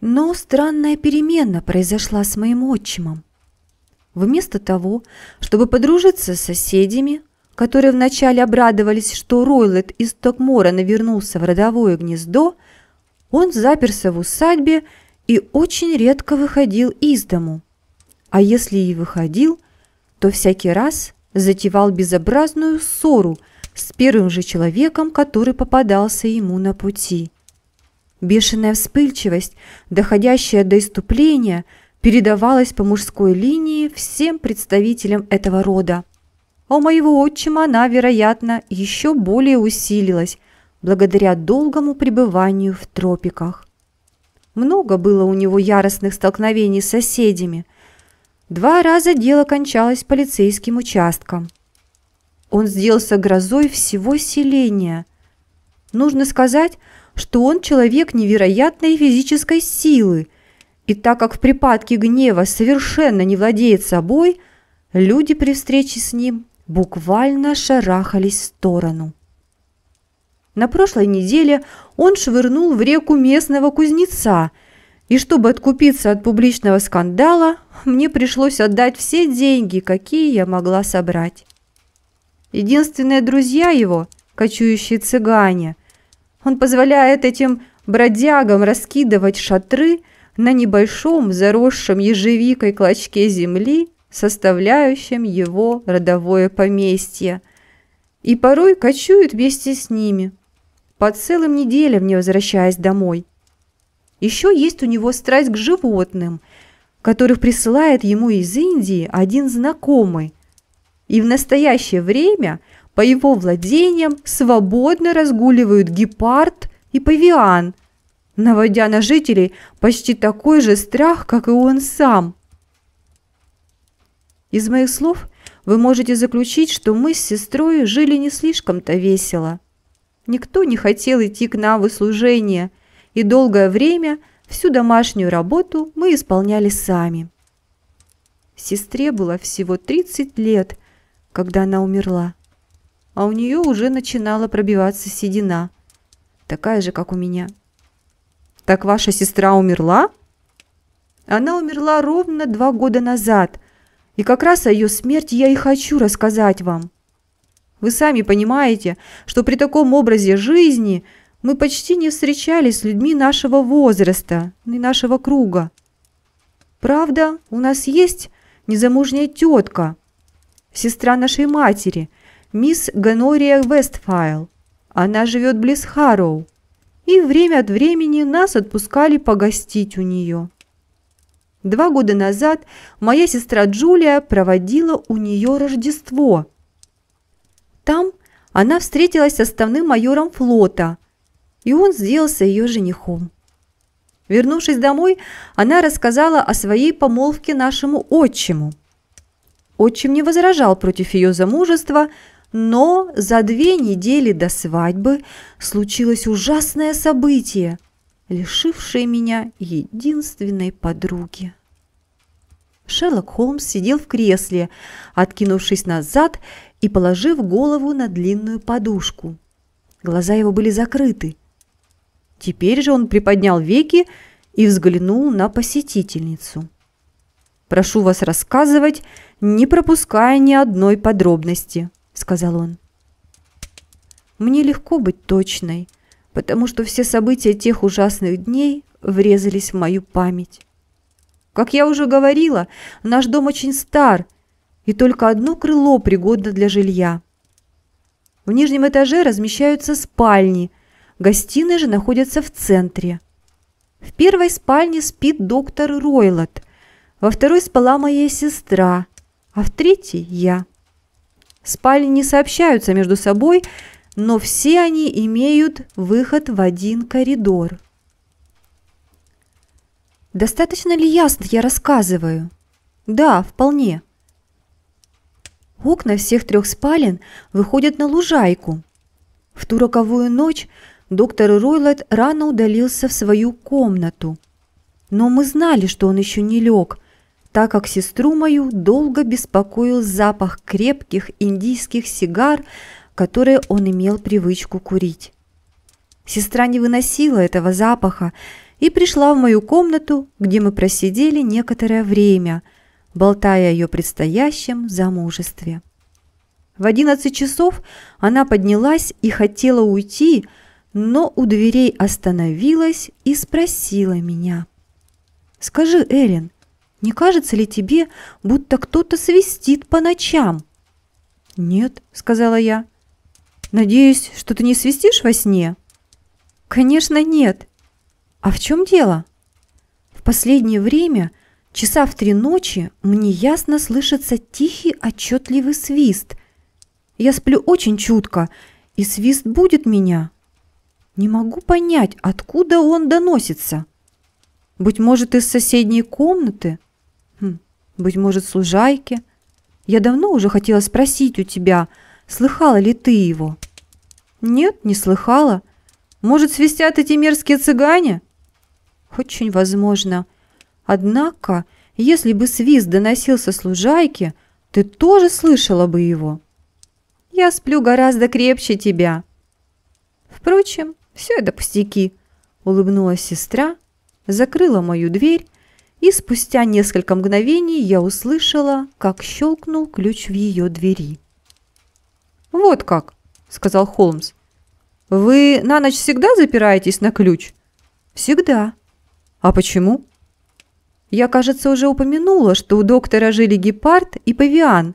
Но странная перемена произошла с моим отчимом. Вместо того, чтобы подружиться с соседями, которые вначале обрадовались, что Ройлет из Токморана вернулся в родовое гнездо, он заперся в усадьбе и очень редко выходил из дому. А если и выходил, то всякий раз затевал безобразную ссору с первым же человеком, который попадался ему на пути. Бешеная вспыльчивость, доходящая до иступления, передавалась по мужской линии всем представителям этого рода. А у моего отчима она, вероятно, еще более усилилась благодаря долгому пребыванию в тропиках. Много было у него яростных столкновений с соседями. Два раза дело кончалось полицейским участком. Он сделался грозой всего селения. Нужно сказать, что он человек невероятной физической силы, и так как в припадке гнева совершенно не владеет собой, люди при встрече с ним буквально шарахались в сторону. На прошлой неделе он швырнул в реку местного кузнеца, и чтобы откупиться от публичного скандала, мне пришлось отдать все деньги, какие я могла собрать. Единственные друзья его, кочующие цыгане, он позволяет этим бродягам раскидывать шатры на небольшом заросшем ежевикой клочке земли, составляющем его родовое поместье, и порой кочует вместе с ними, по целым неделям не возвращаясь домой. Еще есть у него страсть к животным, которых присылает ему из Индии один знакомый. И в настоящее время – по его владениям свободно разгуливают гепард и павиан, наводя на жителей почти такой же страх, как и он сам. Из моих слов вы можете заключить, что мы с сестрой жили не слишком-то весело. Никто не хотел идти к нам в служение, и долгое время всю домашнюю работу мы исполняли сами. Сестре было всего 30 лет, когда она умерла а у нее уже начинала пробиваться седина, такая же, как у меня. «Так ваша сестра умерла?» Она умерла ровно два года назад, и как раз о ее смерти я и хочу рассказать вам. Вы сами понимаете, что при таком образе жизни мы почти не встречались с людьми нашего возраста ну и нашего круга. Правда, у нас есть незамужняя тетка, сестра нашей матери – мисс Генория Вестфайл. Она живет близ Харроу. И время от времени нас отпускали погостить у нее. Два года назад моя сестра Джулия проводила у нее Рождество. Там она встретилась с основным майором флота, и он сделался ее женихом. Вернувшись домой, она рассказала о своей помолвке нашему отчиму. Отчим не возражал против ее замужества, но за две недели до свадьбы случилось ужасное событие, лишившее меня единственной подруги. Шерлок Холмс сидел в кресле, откинувшись назад и положив голову на длинную подушку. Глаза его были закрыты. Теперь же он приподнял веки и взглянул на посетительницу. «Прошу вас рассказывать, не пропуская ни одной подробности», сказал он. Мне легко быть точной, потому что все события тех ужасных дней врезались в мою память. Как я уже говорила, наш дом очень стар, и только одно крыло пригодно для жилья. В нижнем этаже размещаются спальни, гостиные же находятся в центре. В первой спальне спит доктор Ройлот, во второй спала моя сестра, а в третьей я. Спальни не сообщаются между собой, но все они имеют выход в один коридор. Достаточно ли ясно я рассказываю? Да, вполне. Окна всех трех спален выходят на лужайку. В ту роковую ночь доктор Ройлот рано удалился в свою комнату. Но мы знали, что он еще не лег – так как сестру мою долго беспокоил запах крепких индийских сигар, которые он имел привычку курить. Сестра не выносила этого запаха и пришла в мою комнату, где мы просидели некоторое время, болтая о ее предстоящем замужестве. В одиннадцать часов она поднялась и хотела уйти, но у дверей остановилась и спросила меня. «Скажи, Эрин, не кажется ли тебе, будто кто-то свистит по ночам?» «Нет», — сказала я. «Надеюсь, что ты не свистишь во сне?» «Конечно, нет». «А в чем дело?» «В последнее время, часа в три ночи, мне ясно слышится тихий отчетливый свист. Я сплю очень чутко, и свист будет меня. Не могу понять, откуда он доносится. Быть может, из соседней комнаты?» Хм, быть может, служайки, Я давно уже хотела спросить у тебя, слыхала ли ты его? Нет, не слыхала. Может, свистят эти мерзкие цыгане? Очень возможно. Однако, если бы свист доносился с ты тоже слышала бы его. Я сплю гораздо крепче тебя. Впрочем, все это пустяки, улыбнулась сестра, закрыла мою дверь и спустя несколько мгновений я услышала, как щелкнул ключ в ее двери. «Вот как», – сказал Холмс. «Вы на ночь всегда запираетесь на ключ?» «Всегда». «А почему?» «Я, кажется, уже упомянула, что у доктора жили гепард и павиан.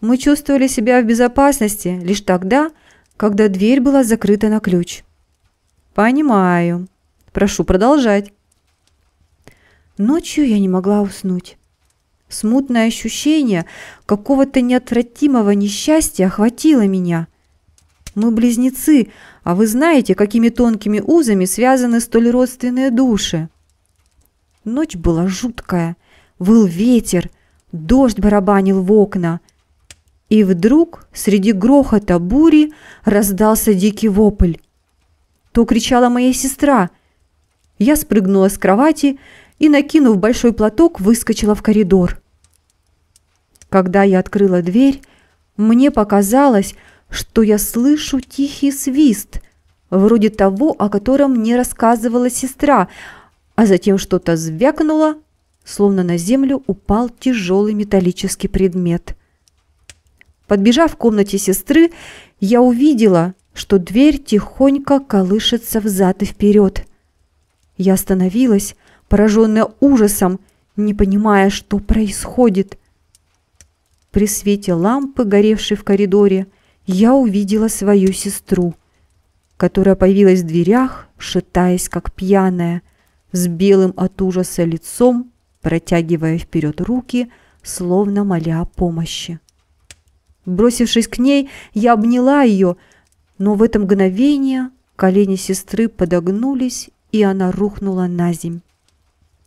Мы чувствовали себя в безопасности лишь тогда, когда дверь была закрыта на ключ». «Понимаю. Прошу продолжать». Ночью я не могла уснуть. Смутное ощущение какого-то неотвратимого несчастья охватило меня. Мы близнецы, а вы знаете, какими тонкими узами связаны столь родственные души. Ночь была жуткая. Выл ветер, дождь барабанил в окна. И вдруг среди грохота бури раздался дикий вопль. То кричала моя сестра. Я спрыгнула с кровати и, накинув большой платок, выскочила в коридор. Когда я открыла дверь, мне показалось, что я слышу тихий свист, вроде того, о котором мне рассказывала сестра, а затем что-то звякнуло, словно на землю упал тяжелый металлический предмет. Подбежав к комнате сестры, я увидела, что дверь тихонько колышется взад и вперед. Я остановилась, пораженная ужасом, не понимая, что происходит. При свете лампы, горевшей в коридоре, я увидела свою сестру, которая появилась в дверях, шатаясь как пьяная, с белым от ужаса лицом, протягивая вперед руки, словно моля о помощи. Бросившись к ней, я обняла ее, но в это мгновение колени сестры подогнулись, и она рухнула на земь.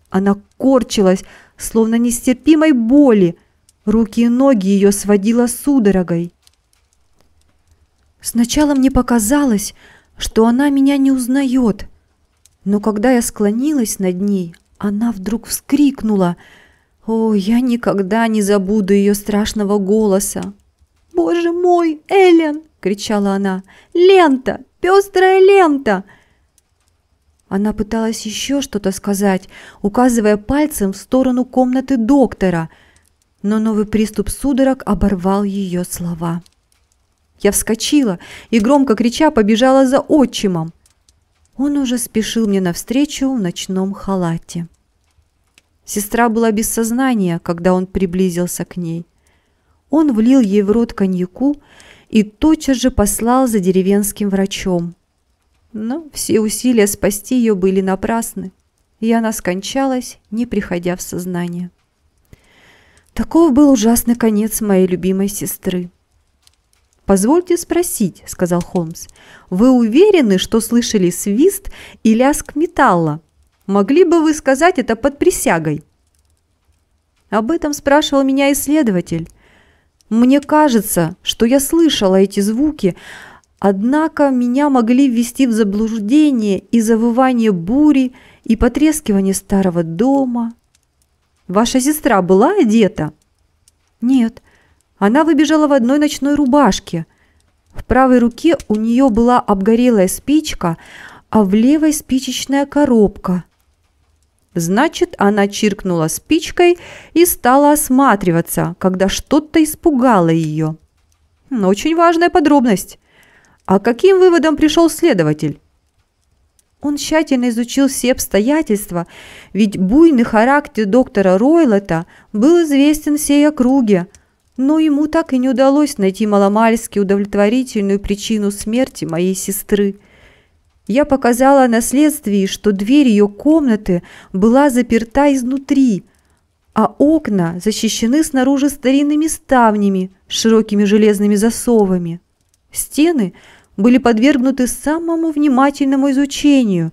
Она корчилась, словно нестерпимой боли. Руки и ноги ее сводила судорогой. Сначала мне показалось, что она меня не узнает. Но когда я склонилась над ней, она вдруг вскрикнула. О, я никогда не забуду ее страшного голоса. «Боже мой, Эллен!» – кричала она. «Лента! Пестрая лента!» Она пыталась еще что-то сказать, указывая пальцем в сторону комнаты доктора, но новый приступ судорог оборвал ее слова. Я вскочила и, громко крича, побежала за отчимом. Он уже спешил мне навстречу в ночном халате. Сестра была без сознания, когда он приблизился к ней. Он влил ей в рот коньяку и тотчас же послал за деревенским врачом – но все усилия спасти ее были напрасны, и она скончалась, не приходя в сознание. Таков был ужасный конец моей любимой сестры. «Позвольте спросить», — сказал Холмс, — «вы уверены, что слышали свист и лязг металла? Могли бы вы сказать это под присягой?» Об этом спрашивал меня исследователь. «Мне кажется, что я слышала эти звуки, Однако меня могли ввести в заблуждение и завывание бури, и потрескивание старого дома. Ваша сестра была одета? Нет. Она выбежала в одной ночной рубашке. В правой руке у нее была обгорелая спичка, а в левой спичечная коробка. Значит, она чиркнула спичкой и стала осматриваться, когда что-то испугало ее. Очень важная подробность. А каким выводом пришел следователь? Он тщательно изучил все обстоятельства, ведь буйный характер доктора Ройлота был известен всей округе, но ему так и не удалось найти маломальски удовлетворительную причину смерти моей сестры. Я показала на следствии, что дверь ее комнаты была заперта изнутри, а окна защищены снаружи старинными ставнями с широкими железными засовами. Стены – были подвергнуты самому внимательному изучению,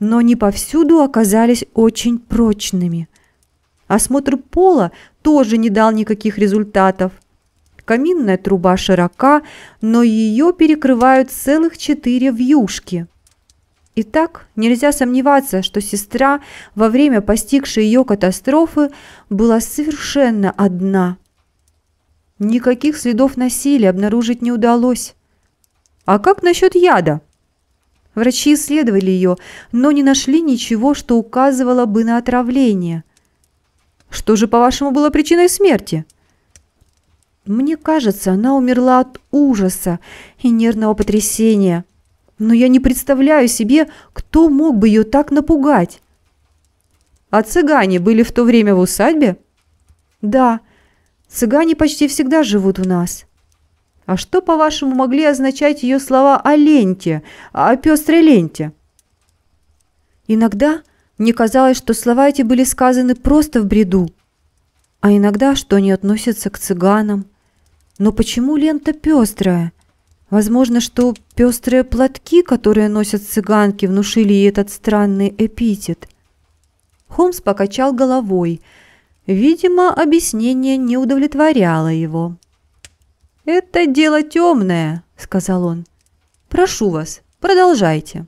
но не повсюду оказались очень прочными. Осмотр пола тоже не дал никаких результатов. Каминная труба широка, но ее перекрывают целых четыре вьюшки. Итак, нельзя сомневаться, что сестра во время постигшей ее катастрофы была совершенно одна. Никаких следов насилия обнаружить не удалось. А как насчет яда? Врачи исследовали ее, но не нашли ничего, что указывало бы на отравление. Что же, по-вашему, было причиной смерти? Мне кажется, она умерла от ужаса и нервного потрясения. Но я не представляю себе, кто мог бы ее так напугать. А цыгане были в то время в усадьбе? Да, цыгане почти всегда живут у нас. А что, по-вашему, могли означать ее слова о ленте, о пестрой ленте? Иногда мне казалось, что слова эти были сказаны просто в бреду, а иногда, что они относятся к цыганам. Но почему лента пестрая? Возможно, что пестрые платки, которые носят цыганки, внушили ей этот странный эпитет. Холмс покачал головой. Видимо, объяснение не удовлетворяло его. «Это дело темное», — сказал он. «Прошу вас, продолжайте».